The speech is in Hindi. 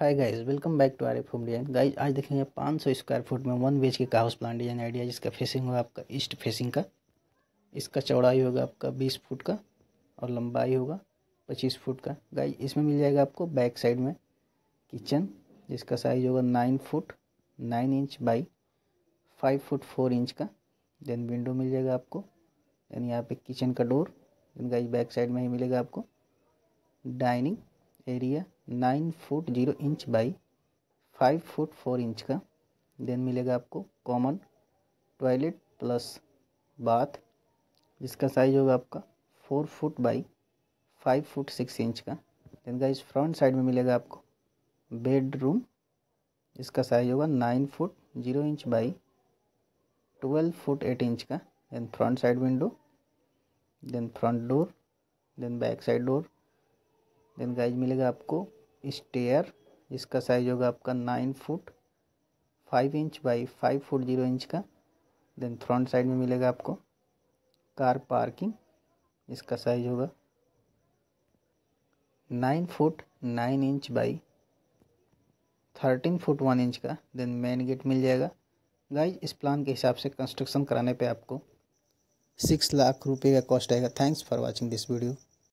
hi guys welcome back to R F home design guys आज देखेंगे 500 स्क्वायर फुट में वन बेच के का हाउस प्लान डिजाइन आइडिया जिसका फेसिंग होगा आपका ईस्ट फेसिंग का इसका चौड़ाई होगा आपका 20 फुट का और लंबाई होगा 25 फुट का गाइज इसमें मिल जाएगा आपको बैक साइड में किचन जिसका साइज होगा nine foot nine inch by five foot four inch का देन विंडो मिल जाएगा आपको देन यहाँ पे किचन का door then guys back side में ही मिलेगा आपको dining area nine foot zero inch by five foot four inch का देन मिलेगा आपको कॉमन टॉयलेट प्लस बाथ जिसका साइज होगा आपका four foot by five foot six inch का देन का इस फ्रंट साइड में मिलेगा आपको बेडरूम जिसका साइज होगा nine foot zero inch by twelve foot eight inch का then front side window then front door then back side door then guys मिलेगा आपको स्टेयर जिसका साइज होगा आपका nine foot five inch by five foot zero inch का देन फ्रंट साइड में मिलेगा आपको कार पार्किंग इसका साइज होगा nine foot nine inch by thirteen foot one inch का देन मेन गेट मिल जाएगा गाइज इस प्लान के हिसाब से कंस्ट्रक्शन कराने पे आपको सिक्स लाख रुपए का कॉस्ट आएगा thanks for watching this video